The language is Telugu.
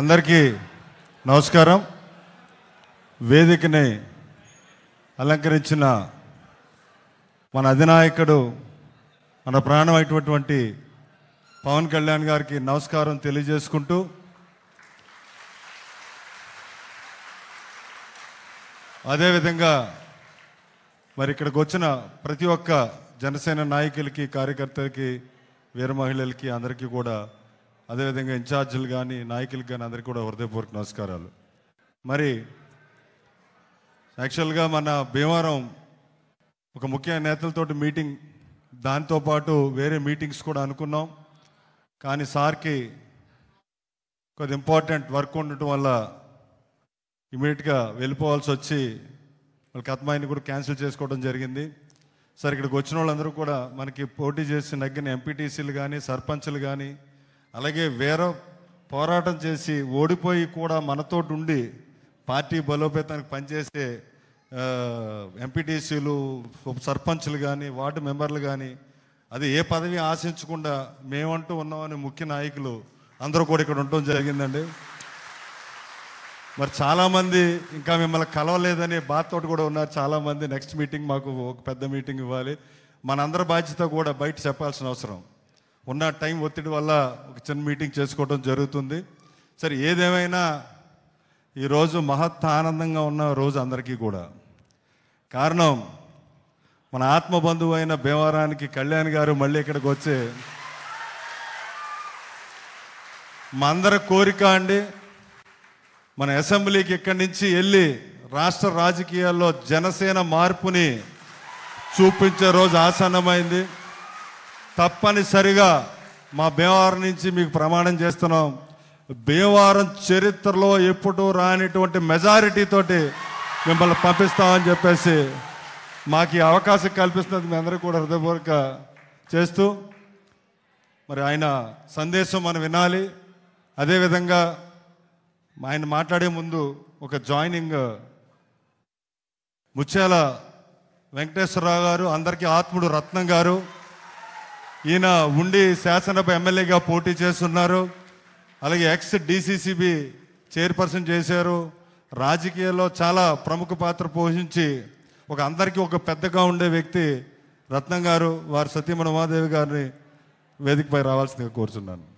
అందరికీ నమస్కారం వేదికని అలంకరించిన మన అధినాయకుడు మన ప్రాణం అయినటువంటి పవన్ కళ్యాణ్ గారికి నమస్కారం తెలియజేసుకుంటూ అదేవిధంగా మరి ఇక్కడికి వచ్చిన ప్రతి ఒక్క జనసేన నాయకులకి కార్యకర్తలకి వీర మహిళలకి అందరికీ కూడా అదేవిధంగా ఇన్ఛార్జీలు కానీ నాయకులు కానీ అందరికీ కూడా హృదయపూర్వక నమస్కారాలు మరి యాక్చువల్గా మన భీమవరం ఒక ముఖ్య నేతలతోటి మీటింగ్ దాంతోపాటు వేరే మీటింగ్స్ కూడా అనుకున్నాం కానీ సార్కి కొద్ది ఇంపార్టెంట్ వర్క్ ఉండటం వల్ల ఇమీడియట్గా వెళ్ళిపోవాల్సి వచ్చి వాళ్ళకి అత్మాయిని కూడా క్యాన్సిల్ చేసుకోవడం జరిగింది సార్ ఇక్కడికి వచ్చిన వాళ్ళందరూ కూడా మనకి పోటీ చేసి నగ్గిన ఎంపీటీసీలు కానీ సర్పంచ్లు కానీ అలాగే వేరే పోరాటం చేసి ఓడిపోయి కూడా మనతోటి ఉండి పార్టీ బలోపేతానికి పనిచేసే ఎంపీటీసీలు సర్పంచ్లు కానీ వార్డు మెంబర్లు కానీ అది ఏ పదవి ఆశించకుండా మేమంటూ ఉన్నామని ముఖ్య నాయకులు అందరూ కూడా ఇక్కడ ఉండటం జరిగిందండి మరి చాలామంది ఇంకా మిమ్మల్ని కలవలేదని బాధతో కూడా ఉన్నారు చాలామంది నెక్స్ట్ మీటింగ్ మాకు ఒక పెద్ద మీటింగ్ ఇవ్వాలి మనందరి బాధ్యత కూడా బయట చెప్పాల్సిన అవసరం ఉన్న టైం ఒత్తిడి వల్ల ఒక చిన్న మీటింగ్ చేసుకోవడం జరుగుతుంది సరే ఏదేమైనా ఈరోజు మహత్ ఆనందంగా ఉన్న రోజు అందరికీ కూడా కారణం మన ఆత్మ బంధువు అయిన భీమవరానికి కళ్యాణ్ గారు మళ్ళీ ఇక్కడికి వచ్చి మా అందరి కోరిక అండి మన అసెంబ్లీకి ఇక్కడి నుంచి వెళ్ళి రాష్ట్ర రాజకీయాల్లో జనసేన మార్పుని చూపించే రోజు ఆసన్నమైంది తప్పనిసరిగా మా భీమవరం నుంచి మీకు ప్రమాణం చేస్తున్నాం భీమవరం చరిత్రలో ఎప్పుడూ రానిటువంటి మెజారిటీతోటి మిమ్మల్ని పంపిస్తామని చెప్పేసి మాకు ఈ అవకాశం కల్పిస్తున్నది మీ అందరూ కూడా హృదయపూర్వక చేస్తూ మరి ఆయన సందేశం మనం వినాలి అదేవిధంగా ఆయన మాట్లాడే ముందు ఒక జాయినింగ్ ముత్యాల వెంకటేశ్వరరావు గారు అందరికీ ఆత్ముడు రత్నం గారు ఈయన ఉండి శాసనసభ ఎమ్మెల్యేగా పోటీ చేస్తున్నారు అలాగే ఎక్స్ డిసిసిబి చైర్పర్సన్ చేశారు రాజకీయాల్లో చాలా ప్రముఖ పాత్ర పోషించి ఒక అందరికీ ఒక పెద్దగా ఉండే వ్యక్తి రత్నం గారు వారు సతీమణ మహాదేవి గారిని వేదికపై రావాల్సిందిగా కోరుచున్నాను